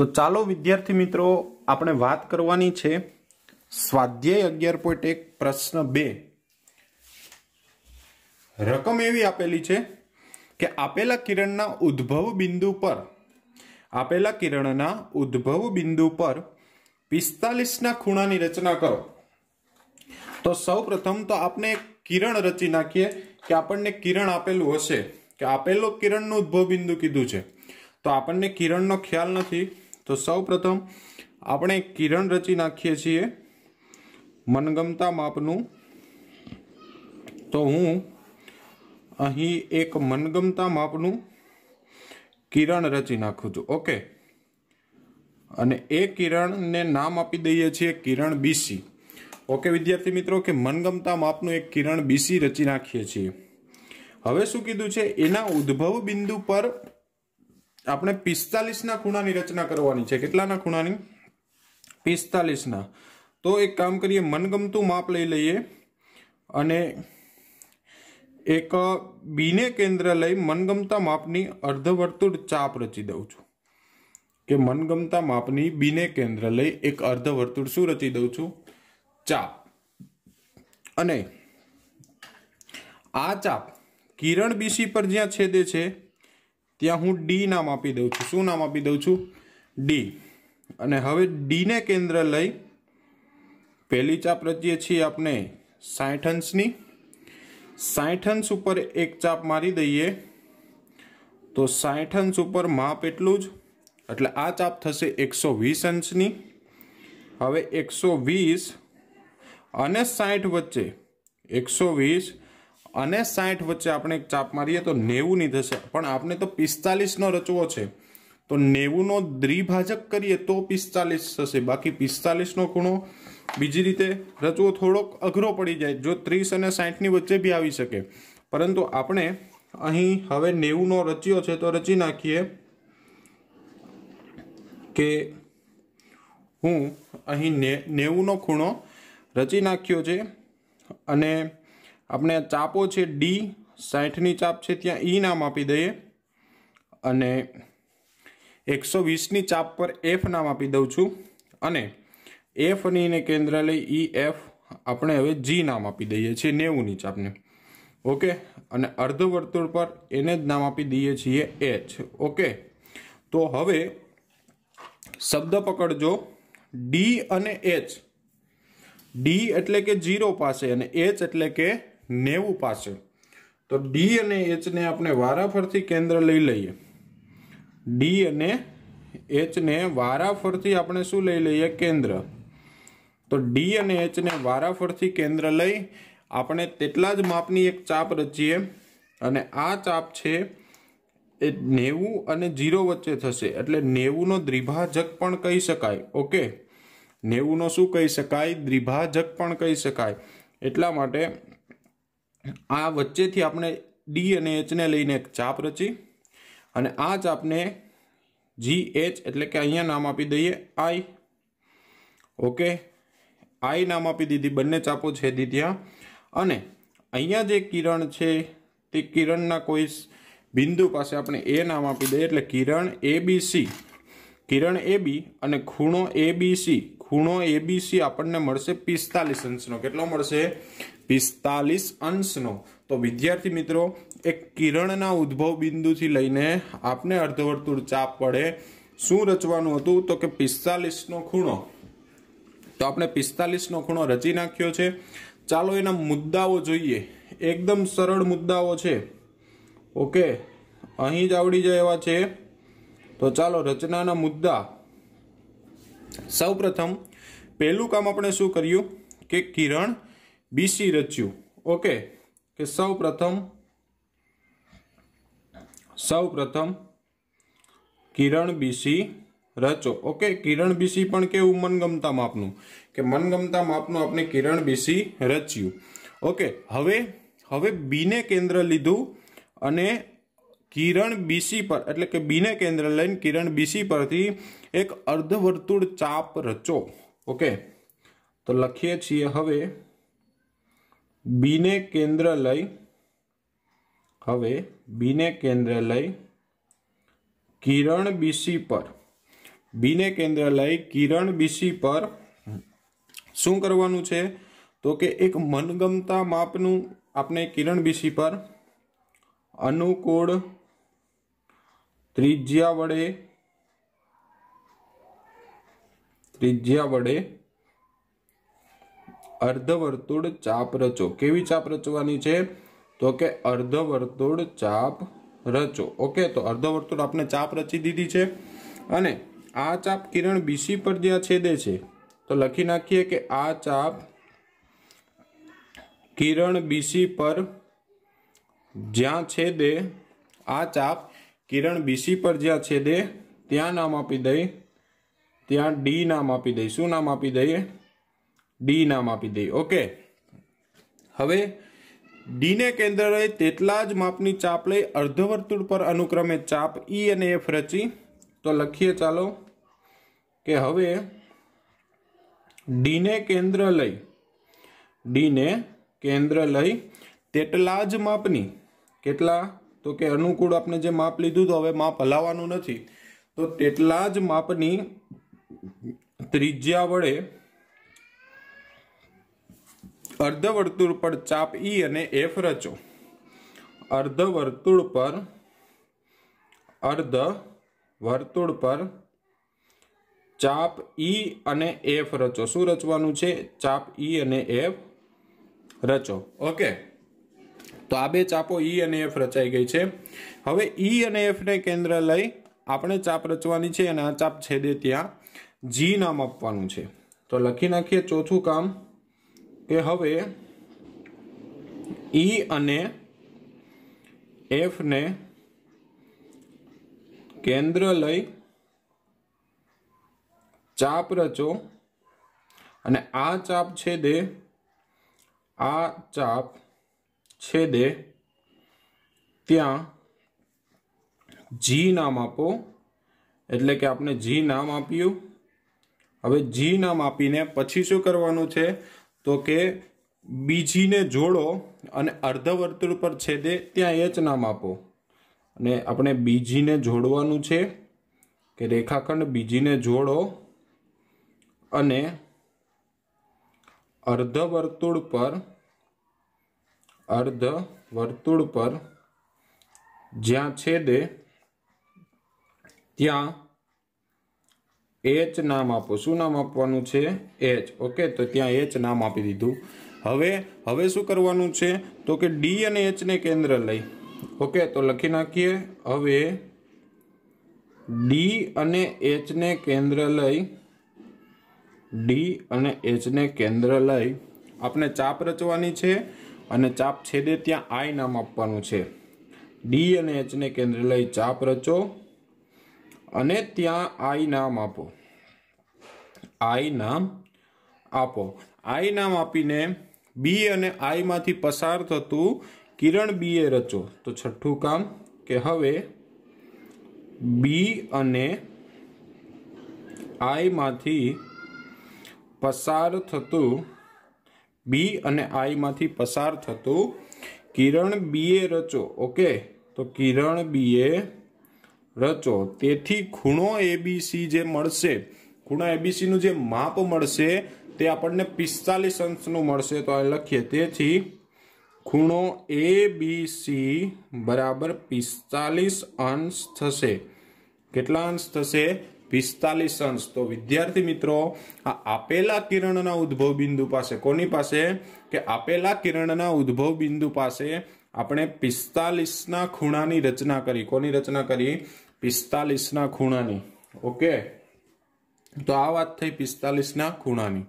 તો ચાલો વિદ્યાર્થી મિત્રો આપણે વાત કરવાની છે સ્વાધ્યાય અગિયાર પોઈન્ટ એક પ્રશ્ન બે રકમ એવી આપેલી છે કે આપેલા કિરણના ઉદ્ભવ બિંદુ પર આપેલા કિરણના ઉદ્ભવ બિંદુ પર પિસ્તાલીસના ખૂણાની રચના કરો તો સૌ પ્રથમ તો આપણે કિરણ રચી નાખીએ કે આપણને કિરણ આપેલું હશે કે આપેલો કિરણનું ઉદ્ભવ બિંદુ કીધું છે તો આપણને કિરણનો ખ્યાલ નથી તો સૌ પ્રથમ આપણે કિરણ રચી નાખીએ છીએ મનગમતા માપનું તો હું અહીં એક મનગમતા માપનું કિરણ રચી નાખું છું ઓકે અને એ કિરણને નામ આપી દઈએ છીએ કિરણ બીસી ઓકે વિદ્યાર્થી મિત્રો કે મનગમતા માપનું એક કિરણ બીસી રચી નાખીએ છીએ હવે શું કીધું છે એના ઉદ્ભવ બિંદુ પર આપણે પિસ્તાલીસના ખૂણાની રચના કરવાની છે કેટલાના ખૂણાની પિસ્તાલીસના તો એક કામ કરીએ મનગમતું માપ લઈ લઈએ અને એક બીને કેન્દ્ર લઈ મનગમતા માપની અર્ધવર્તુળ ચાપ રચી દઉં છું કે મનગમતા માપની બીને કેન્દ્ર લઈ એક અર્ધવર્તુળ શું રચી દઉં છું ચાપ અને આ ચાપ કિરણ બીસી પર જ્યાં છેદે છે ત્યાં હું ડી નામ આપી દઉં છું શું નામ આપી દઉં છું ડી અને હવે ડીને કેન્દ્ર લઈ પહેલી ચાપ રચીએ છીએ આપણે સાઠ અંશની સાઠ અંશ ઉપર એક ચાપ મારી દઈએ તો સાઠ અંશ ઉપર માપ એટલું જ એટલે આ ચાપ થશે એકસો વીસ અંશની હવે એકસો વીસ અને સાઠ વચ્ચે એકસો વીસ અને સાઠ વચ્ચે આપણે એક ચાપ મારીએ તો નેવુંની થશે પણ આપણે તો પિસ્તાલીસનો રચવો છે તો નેવુંનો દ્વિભાજક કરીએ તો પિસ્તાલીસ થશે બાકી પિસ્તાલીસનો ખૂણો બીજી રીતે રચવો થોડોક અઘરો પડી જાય જો ત્રીસ અને સાઠની વચ્ચે બી આવી શકે પરંતુ આપણે અહીં હવે નેવુંનો રચ્યો છે તો રચી નાખીએ કે હું અહીં ને નેવુંનો ખૂણો રચી નાખ્યો છે અને આપણે ચાપો છે ડી સાઠની ચાપ છે ત્યાં ઈ e નામ આપી દઈએ અને એકસો વીસની ચાપ પર એફ નામ આપી દઉં છું અને એફનીને કેન્દ્ર લઈ e, ઈ એફ આપણે હવે જી નામ આપી દઈએ છીએ નેવુંની ચાપને ઓકે અને અર્ધવર્તુળ પર એને જ નામ આપી દઈએ છીએ એચ ઓકે તો હવે શબ્દ પકડજો ડી અને એચ ડી એટલે કે જીરો પાસે અને એચ એટલે કે નેવું પાસે તો ડી અને એચને આપણે વારાફરથી કેન્દ્ર લઈ લઈએ ડી અને એચને વારાફરથી આપણે શું લઈ લઈએ કેન્દ્ર તો ડી અને એચને વારાફરતી કેન્દ્ર લઈ આપણે તેટલા જ માપની એક ચાપ રચીએ અને આ ચાપ છે એ નેવું અને જીરો વચ્ચે થશે એટલે નેવુંનો દ્વિભાજક પણ કહી શકાય ઓકે નેવુંનો શું કહી શકાય દ્વિભાજક પણ કહી શકાય એટલા માટે આ વચ્ચેથી આપણે ડી અને એચને લઈને એક ચાપ રચી અને આ ચાપને જી એચ એટલે કે અહીંયા નામ આપી દઈએ આઈ ઓકે આઈ નામ આપી દીધી બંને ચાપો છેદી ત્યાં અને અહીંયા જે કિરણ છે તે કિરણના કોઈ બિંદુ પાસે આપણે એ નામ આપી દઈએ એટલે કિરણ એ બી સી કિરણ એ બી અને ખૂણો એ બી સી ખૂણો એબીસી આપણને મળશે પિસ્તાલીસ અંશનો કેટલો મળશે પિસ્તાલીસ અંશનો તો વિદ્યાર્થી મિત્રો એક કિરણના ઉદ્ભવ બિંદુથી લઈને આપને અર્ધવર્તુળ ચાપ પડે શું રચવાનું હતું તો કે પિસ્તાલીસનો ખૂણો તો આપણે પિસ્તાલીસનો ખૂણો રચી નાખ્યો છે ચાલો એના મુદ્દાઓ જોઈએ એકદમ સરળ મુદ્દાઓ છે ઓકે અહીં જ આવડી જાય એવા છે તો ચાલો રચનાના મુદ્દા સૌપ્રથમ પહેલું કામ આપણે શું કર્યું કે કિરણ બીસી રચ્યું ઓકે કે સૌ સૌપ્રથમ સૌપ્રથમ કિરણ બીસી રચો ઓકે કિરણ બીસી પણ કેવું મનગમતા માપનું કે મનગમતા માપનું આપણે કિરણ બીસી રચ્યું ઓકે હવે હવે બીને કેન્દ્ર લીધું અને કિરણ બીસી પર એટલે કે બીને કેન્દ્ર લઈને કિરણ બીસી પરથી એક અર્ધવર્તુળ ચાપ રચો ઓકે તો લખીએ છીએ હવે બીને કેન્દ્ર લઈ હવે બીને કેન્દ્ર લઈ કિરણ બીસી પર બીને કેન્દ્ર લઈ કિરણ બીસી પર શું કરવાનું છે તો કે એક મનગમતા માપનું આપણે કિરણ બીસી પર અનુકૂળ ત્રિજ્યા વડે ત્રિજ્યા વડે અર્ધવર્તુળ ચાપ રચો કેવી ચાપ રચવાની છે તો કે અર્ધવર્તુળ ચાપ રચો ઓકે તો અર્ધવર્તુળ આપણે ચાપ રચી દીધી છે અને આ ચાપ કિરણ બીસી પર જ્યાં છેદે છે તો લખી નાખીએ કે આ ચાપ કિરણ બીસી પર જ્યાં છેદે આ ચાપ કિરણ બીસી પર જ્યાં છેદે ત્યાં નામ આપી દઈએ ત્યાં ડી નામ આપી દઈએ શું નામ આપી દઈએ ડી નામ આપી દઈએ ઓકે હવે ડીને કેન્દ્રએ તેટલા જ માપની ચાપ લઈ અર્ધવર્તુળ પર અનુક્રમે ચાપ ઈ e અને એફ રચી તો લખીએ ચાલો કે હવે ડીને કેન્દ્ર લઈ ડીને કેન્દ્ર લઈ તેટલા જ માપની કેટલા તો કે અનુકૂળ આપણે જે માપ લીધું તો હવે માપ હલાવવાનું નથી તો તેટલા જ માપની ત્રિજ્યા વડે અર્ધવર્તુળ પર ચાપ ઈ e અને એફ રચો અર્ધવર્તુળ પર અર્ધ વર્તુળ પર ચાપ ઈ e અને એફ રચો શું રચવાનું છે ચાપ ઈ e અને એફ રચો ઓકે તો આ બે ચાપો ઈ અને એફ રચાઈ ગઈ છે હવે ઈ અને એફને કેન્દ્ર લઈ આપણે ચાપ રચવાની છે અને આ ચાપ છેદે ત્યાં જી નામ આપવાનું છે તો લખી નાખીએ ચોથું કામ કે હવે ઈ અને એફને કેન્દ્ર લઈ ચાપ રચો અને આ ચાપ છેદે આ ચાપ છેદે ત્યાં જી નામ આપો એટલે કે આપણે જી નામ આપ્યું હવે જી નામ આપીને પછી શું કરવાનું છે તો કે બીજીને જોડો અને અર્ધવર્તુળ પર છેદે ત્યાં એ જ નામ આપો અને આપણે બીજીને જોડવાનું છે કે રેખાખંડ બીજીને જોડો અને અર્ધવર્તુળ પર અર્ધ વર્તુળ પર જ્યાં છેદે ત્યાં એચ નામ આપો શું નામ આપવાનું છે એચ ઓકે તો ત્યાં એચ નામ આપી દીધું હવે હવે શું કરવાનું છે તો કે ડી અને એચને કેન્દ્ર લઈ ઓકે તો લખી નાખીએ હવે ડી અને એચ ને કેન્દ્ર લઈ ડી અને એચ ને કેન્દ્ર લઈ આપણે ચાપ રચવાની છે અને ચાપ છેદે ત્યાં આઈ નામ આપવાનું છે ડી અને એચને કેન્દ્ર લઈ ચાપ રચો અને ત્યાં આઈ નામ આપો આઈ નામ આપો આઈ નામ આપીને બી અને આઈમાંથી પસાર થતું કિરણ બી એ રચો તો છઠ્ઠું કામ કે હવે બી અને આઈમાંથી પસાર થતું બી અને આઈમાંથી પસાર થતું કિરણ બીએ રચો ઓકે તો કિરણ બીએ રચો તેથી ખૂણો એબીસી જે મળશે ખૂણો એબીસીનું જે માપ મળશે તે આપણને પિસ્તાલીસ અંશનું મળશે તો આ લખીએ તેથી ખૂણો એ બી સી બરાબર પિસ્તાલીસ અંશ થશે કેટલા અંશ થશે પિસ્તાલીસ અંશ તો વિદ્યાર્થી મિત્રો આ આપેલા કિરણના ઉદ્ભવ બિંદુ પાસે કોની પાસે કે આપેલા કિરણના ઉદ્ભવ બિંદુ પાસે આપણે પિસ્તાલીસના ખૂણાની રચના કરી કોની રચના કરી પિસ્તાલીસના ખૂણાની ઓકે તો આ વાત થઈ પિસ્તાલીસના ખૂણાની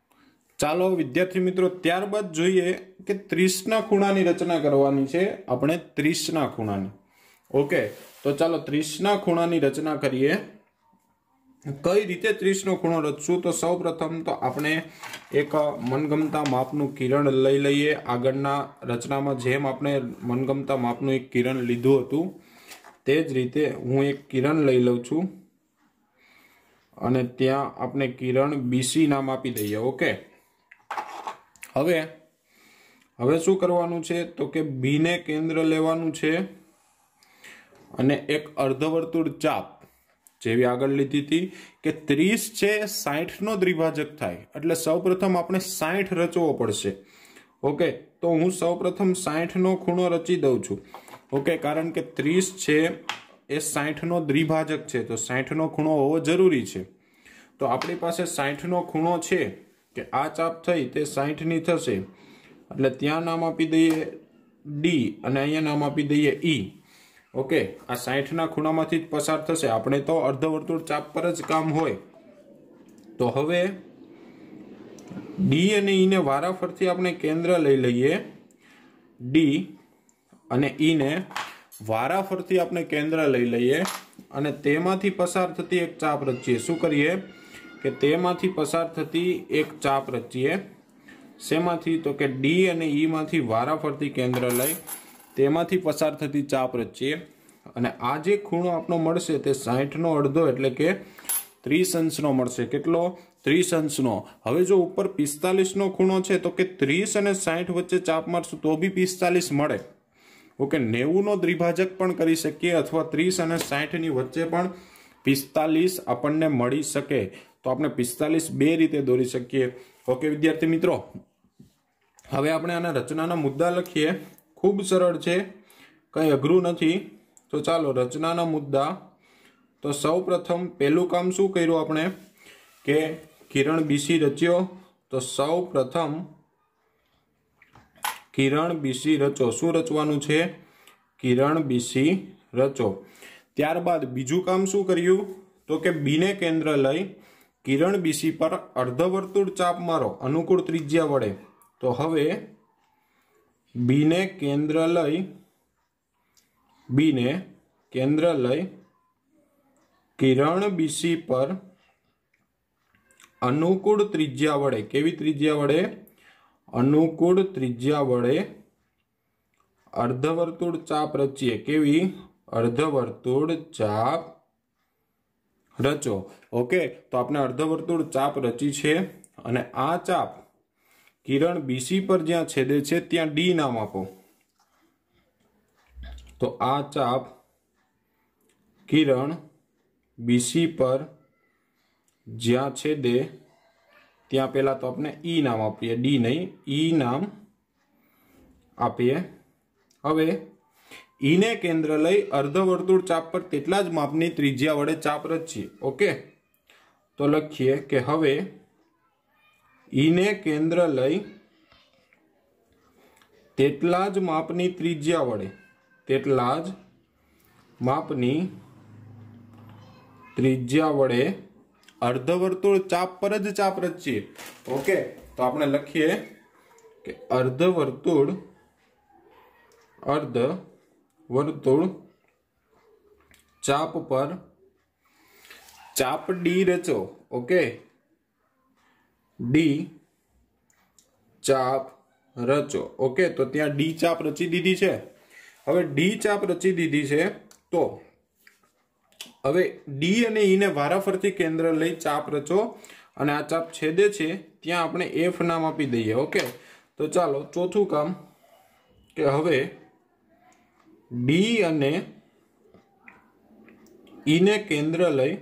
ચાલો વિદ્યાર્થી મિત્રો ત્યારબાદ જોઈએ કે ત્રીસના ખૂણાની રચના કરવાની છે આપણે ત્રીસના ખૂણાની ઓકે તો ચાલો ત્રીસના ખૂણાની રચના કરીએ કઈ રીતે ત્રીસનો ખૂણો રચશું તો સૌ તો આપણે એક મનગમતા માપનું કિરણ લઈ લઈએ આગળના રચનામાં જેમ આપણે મનગમતા માપનું એક કિરણ લીધું હતું તે જ રીતે હું એક કિરણ લઈ લઉં છું અને ત્યાં આપણે કિરણ બીસી નામ આપી દઈએ ઓકે હવે હવે શું કરવાનું છે તો કે બીને કેન્દ્ર લેવાનું છે અને એક અર્ધવર્તુળ ચાપ જેવી આગળ લીધી હતી કે ત્રીસ છે સાહીઠનો દ્વિભાજક થાય એટલે સૌપ્રથમ આપણે સાઠ રચવો પડશે ઓકે તો હું સૌપ્રથમ સાહીઠનો ખૂણો રચી દઉં છું ઓકે કારણ કે ત્રીસ છે એ સાહીઠનો દ્વિભાજક છે તો સાહીઠનો ખૂણો હોવો જરૂરી છે તો આપણી પાસે સાહીઠનો ખૂણો છે કે આ ચાપ થઈ તે સાહીઠની થશે એટલે ત્યાં નામ આપી દઈએ ડી અને અહીંયા નામ આપી દઈએ ઈ ઓકે આ સાઠના ખૂણામાંથી જ પસાર થશે આપણે તો અર્ધવર્તુળ ચાપ પર જ કામ હોય તો હવે ડી અને ઈને e વારાફરથી આપણે કેન્દ્ર લઈ લઈએ ડી અને ઈને e વારાફરથી આપણે કેન્દ્ર લઈ લઈએ અને તેમાંથી પસાર થતી એક ચાપ રચીએ શું કરીએ કે તેમાંથી પસાર થતી એક ચાપ રચીએ શેમાંથી તો કે ડી અને ઈમાંથી e વારાફરથી કેન્દ્ર લઈ તેમાંથી પસાર થતી ચાપ રચીએ અને આ જે ખૂણો આપણો મળશે તે સાહીઠનો અડધો એટલે કે ત્રીસ અંશનો મળશે કેટલો ત્રીસ અંશનો હવે જો ઉપર પિસ્તાલીસનો ખૂણો છે તો કે ત્રીસ અને સાહીઠ વચ્ચે ચાપ મારશું તો બી પિસ્તાલીસ મળે ઓકે નેવુંનો દ્વિભાજક પણ કરી શકીએ અથવા ત્રીસ અને સાહીઠની વચ્ચે પણ પિસ્તાલીસ આપણને મળી શકે તો આપણે પિસ્તાલીસ બે રીતે દોરી શકીએ ઓકે વિદ્યાર્થી મિત્રો હવે આપણે આના રચનાના મુદ્દા લખીએ ખૂબ સરળ છે કંઈ અઘરું નથી તો ચાલો રચનાના મુદ્દા તો સૌ પ્રથમ પહેલું કામ શું કર્યું આપણે કે કિરણ બીસી રચ્યો તો સૌ પ્રથમ કિરણ બીસી રચો શું રચવાનું છે કિરણ બીસી રચો ત્યારબાદ બીજું કામ શું કર્યું તો કે બીને કેન્દ્ર લઈ કિરણ બીસી પર અર્ધવર્તુળ ચાપ મારો અનુકૂળ ત્રિજ્યા વડે તો હવે બીને કેન્દ્ર લઈ બીને કેન્દ્ર લઈ કિરણ બીસી પર અનુકૂળ ત્રિજ્યા વડે કેવી ત્રિજ્યા વડે અનુકૂળ ત્રિજ્યા વડે અર્ધવર્તુળ ચાપ રચીએ કેવી અર્ધવર્તુળ ચાપ રચો ઓકે તો આપણે અર્ધવર્તુળ ચાપ રચી છે અને આ ચાપ કિરણ બીસી પર જ્યાં છેદે છે ત્યાં ડી નામ આપો તો આ ચાપ કિરણ બીસી પર જ્યાં છેદે ત્યાં પહેલાં તો આપણે ઈ e નામ આપીએ ડી નહીં ઈ e નામ આપીએ હવે ઈને e કેન્દ્ર લઈ અર્ધવર્તુળ ચાપ પર તેટલા જ માપની ત્રિજ્યા વડે ચાપ રચીએ ઓકે તો લખીએ કે હવે ઈને કેન્દ્ર લઈ તેટલા જ માપની ત્રિજ્યા વડે તેટલા જ માપની ત્રિજ્યા વડે અર્ધવર્તુળ ચાપ પર જ ચાપ રચીએ ઓકે તો આપણે લખીએ કે અર્ધવર્તુળ અર્ધ વર્તુળ ચાપ પર ચાપડી રચો ઓકે ડી ચાપ રચો ઓકે તો ત્યાં ડી ચાપ રચી દીધી છે હવે ડી ચાપ રચી દીધી છે તો હવે ડી અને ઈને વારાફરથી કેન્દ્ર લઈ ચાપ રચો અને આ ચાપ છેદે છે ત્યાં આપણે એફ નામ આપી દઈએ ઓકે તો ચાલો ચોથું કામ કે હવે ડી અને ઈને કેન્દ્ર લઈ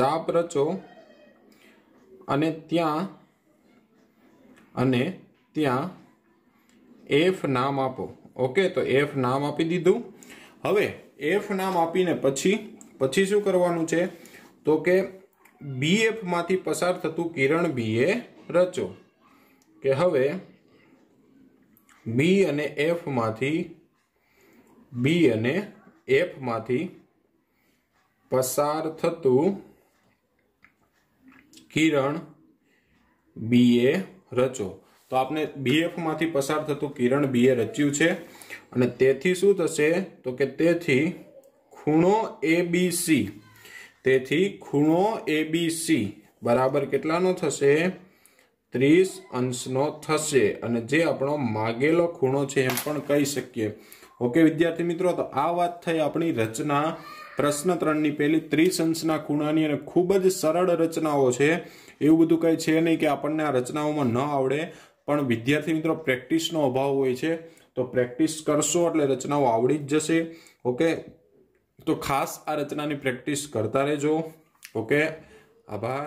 ચાપ રચો અને ત્યાં અને ત્યાં એફ નામ આપો ઓકે તો એફ નામ આપી દીધું હવે એફ નામ આપીને પછી પછી શું કરવાનું છે તો કે બી એફમાંથી પસાર થતું કિરણ બી એ રચો કે હવે બી અને એફમાંથી બી અને એફમાંથી પસાર થતું કિરણ બીએ રચો તો આપણે બીએફમાંથી પસાર થતું કિરણ બીએ રચ્યું છે અને તેથી શું થશે તો કે તેથી ખૂણો એ એબીસી તેથી ખૂણો એ એબીસી બરાબર કેટલાનો થશે ત્રીસ અંશનો થશે અને જે આપણો માગેલો ખૂણો છે એમ પણ કહી શકીએ ઓકે વિદ્યાર્થી મિત્રો તો આ વાત થઈ આપણી રચના પ્રશ્ન ત્રણની પહેલી અંશના ખૂણાની અને ખૂબ જ સરળ રચનાઓ છે એવું બધું કંઈ છે નહીં કે આપણને આ રચનાઓમાં ન આવડે પણ વિદ્યાર્થી મિત્રો પ્રેક્ટિસનો અભાવ હોય છે તો પ્રેક્ટિસ કરશો એટલે રચનાઓ આવડી જ જશે ઓકે તો ખાસ આ રચનાની પ્રેક્ટિસ કરતા રહેજો ઓકે આભાર